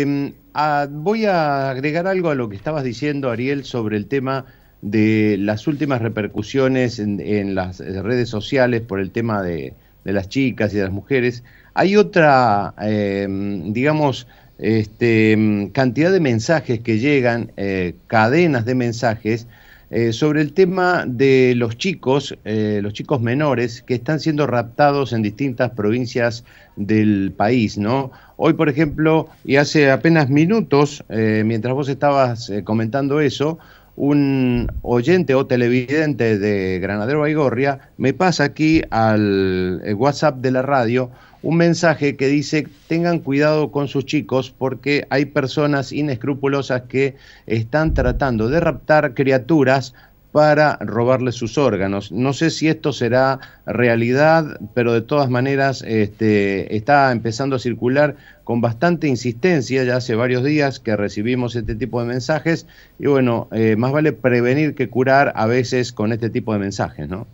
Em, ah, voy a agregar algo a lo que estabas diciendo, Ariel, sobre el tema de las últimas repercusiones en, las eh, redes sociales por el tema de, las chicas y de las mujeres. Hay otra, em, digamos, este, em, cantidad de mensajes que llegan, eh, cadenas de mensajes eh, sobre el tema de los chicos, eh, los chicos menores que están siendo raptados en distintas provincias del país, ¿no? Hoy, por ejemplo, y hace apenas minutos, eh, mientras vos estabas comentando eso, un oyente o televidente de Granadero Aigorria me pasa aquí al eh, WhatsApp de la radio un mensaje que dice tengan cuidado con sus chicos porque hay personas inescrupulosas que están tratando de raptar criaturas para robarle sus órganos. No sé si esto será realidad, pero de todas maneras este, está empezando a circular con bastante insistencia, ya hace varios días que recibimos este tipo de mensajes, y bueno, eh, más vale prevenir que curar a veces con este tipo de mensajes, ¿no?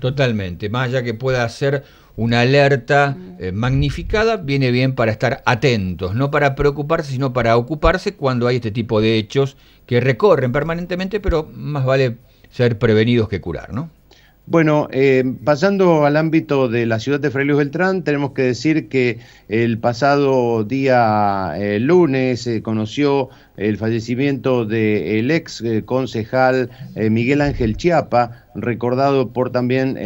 Totalmente, más allá que pueda ser una alerta eh, magnificada, viene bien para estar atentos, no para preocuparse, sino para ocuparse cuando hay este tipo de hechos que recorren permanentemente, pero más vale ser prevenidos que curar, ¿no? Bueno, eh, pasando al ámbito de la ciudad de Fray Beltrán, tenemos que decir que el pasado día eh, lunes se eh, conoció el fallecimiento del el ex concejal Miguel Ángel Chiapa, recordado por también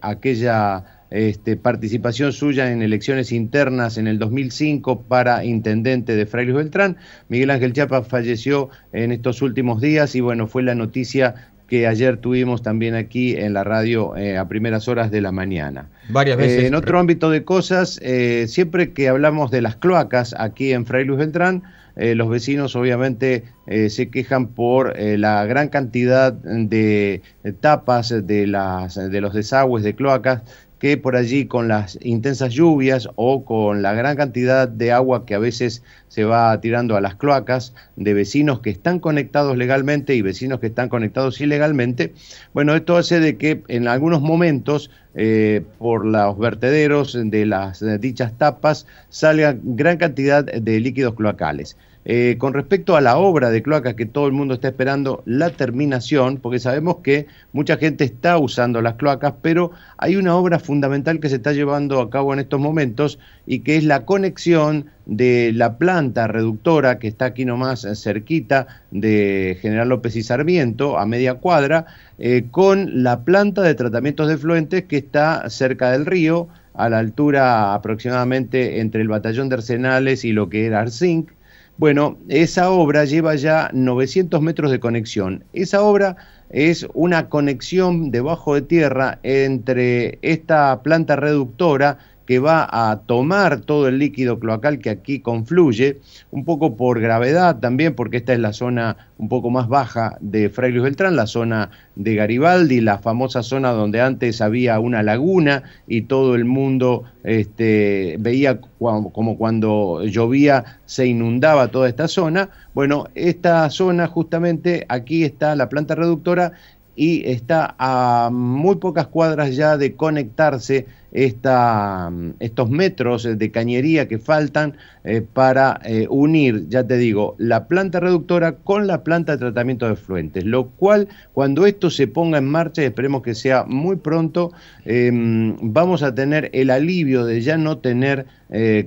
aquella este, participación suya en elecciones internas en el 2005 para intendente de Fray Luis Beltrán. Miguel Ángel Chiapa falleció en estos últimos días y bueno, fue la noticia que ayer tuvimos también aquí en la radio eh, a primeras horas de la mañana. Varias eh, veces. en otro ámbito de cosas, eh, siempre que hablamos de las cloacas aquí en Fray Luis Beltrán, los vecinos obviamente se quejan por la gran cantidad de tapas de, las, de los desagües de cloacas que por allí con las intensas lluvias o con la gran cantidad de agua que a veces se va tirando a las cloacas de vecinos que están conectados legalmente y vecinos que están conectados ilegalmente, bueno, esto hace de que en algunos momentos eh, por los vertederos de las eh, dichas tapas salga gran cantidad de líquidos cloacales. Eh, con respecto a la obra de cloacas que todo el mundo está esperando la terminación, porque sabemos que mucha gente está usando las cloacas, pero hay una obra fundamental que se está llevando a cabo en estos momentos y que es la conexión de la planta reductora que está aquí nomás eh, cerquita de General López y Sarmiento, a media cuadra, eh, con la planta de tratamientos de fluentes que está cerca del río, a la altura aproximadamente entre el batallón de Arsenales y lo que era Arzinc. Bueno, esa obra lleva ya 900 metros de conexión. Esa obra es una conexión debajo de tierra entre esta planta reductora que va a tomar todo el líquido cloacal que aquí confluye, un poco por gravedad también, porque esta es la zona un poco más baja de Fray Luis Beltrán, la zona de Garibaldi, la famosa zona donde antes había una laguna y todo el mundo este, veía como cuando llovía se inundaba toda esta zona. Bueno, esta zona justamente aquí está la planta reductora y está a muy pocas cuadras ya de conectarse estos metros eh, de cañería que faltan eh, para eh, unir, ya te digo, la planta reductora con la planta de tratamiento de fluentes, lo cual cuando esto se ponga en marcha, esperemos que sea muy pronto, em, vamos a tener el alivio de ya no tener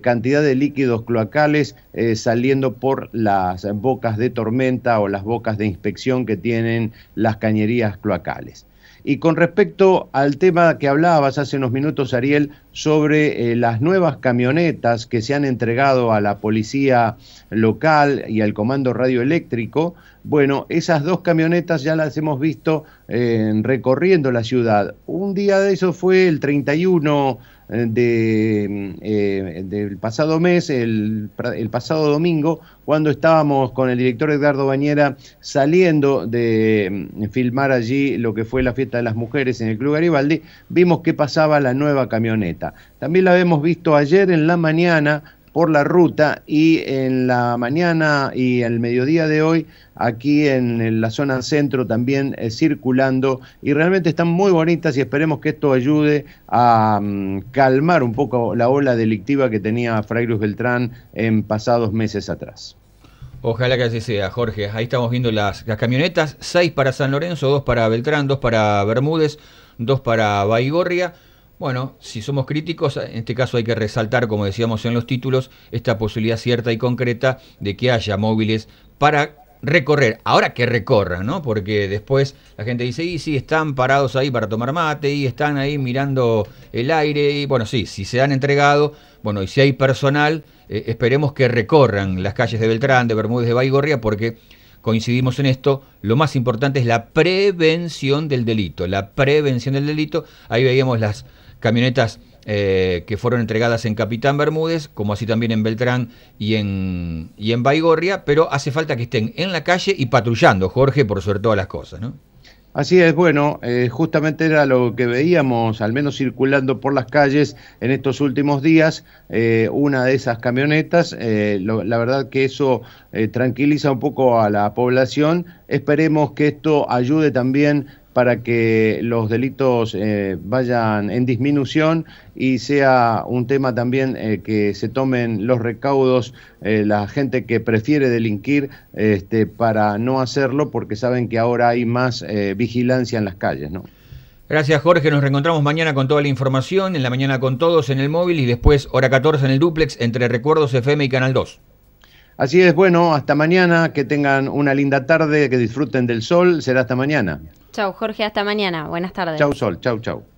cantidad de líquidos cloacales saliendo por las bocas de tormenta o las bocas de inspección que tienen las cañerías cloacales. Y con respecto al tema que hablabas hace unos minutos, Ariel, sobre eh, las nuevas camionetas que se han entregado a la policía local y al comando radioeléctrico. Bueno, esas dos camionetas ya las hemos visto eh, recorriendo la ciudad. Un día de eso fue el 31 eh, de, del pasado mes, el, el, pasado domingo, cuando estábamos con el director Edgardo Bañera saliendo de mm, filmar allí lo que fue la fiesta de las mujeres en el Club Garibaldi, vimos que pasaba la nueva camioneta. También la hemos visto ayer en la mañana por la ruta y en la mañana y el mediodía de hoy aquí en la zona centro también eh, circulando y realmente están muy bonitas y esperemos que esto ayude a mm, calmar un poco la ola delictiva que tenía Fray Luis Beltrán en pasados meses atrás. Ojalá que así sea, Jorge. Ahí estamos viendo las, las camionetas, seis para San Lorenzo, dos para Beltrán, dos para Bermúdez, dos para Baigorria. Bueno, si somos críticos, en este caso hay que resaltar, como decíamos en los títulos, esta posibilidad cierta y concreta de que haya móviles para recorrer, ahora que recorran, ¿no? Porque después la gente dice, y sí, están parados ahí para tomar mate, y están ahí mirando el aire, y bueno, sí, si se han entregado, bueno, y si hay personal, eh, esperemos que recorran las calles de Beltrán, de Bermúdez, de Baigorria, porque coincidimos en esto, lo más importante es la prevención del delito. La prevención del delito, ahí veíamos las camionetas eh, que fueron entregadas en Capitán Bermúdez, como así también en Beltrán y en, y en Baigorria, pero hace falta que estén en la calle y patrullando, Jorge, por sobre todas las cosas, ¿no? Así es, bueno, eh, justamente era lo que veíamos, al menos circulando por las calles en estos últimos días, eh, una de esas camionetas. Eh, la verdad que eso tranquiliza un poco a la población. Esperemos que esto ayude también para que los delitos eh, vayan en disminución y sea un tema también eh, que se tomen los recaudos, eh, la gente que prefiere delinquir este, para no hacerlo porque saben que ahora hay más vigilancia en las calles, Gracias Jorge, nos reencontramos mañana con toda la información, en la mañana con todos en el móvil y después hora 14 en el duplex entre Recuerdos FM y Canal 2. Así es, bueno, hasta mañana, que tengan una linda tarde, que disfruten del sol, será hasta mañana. Chau, Jorge, hasta mañana. Buenas tardes. Chau, Sol. Chau, chau.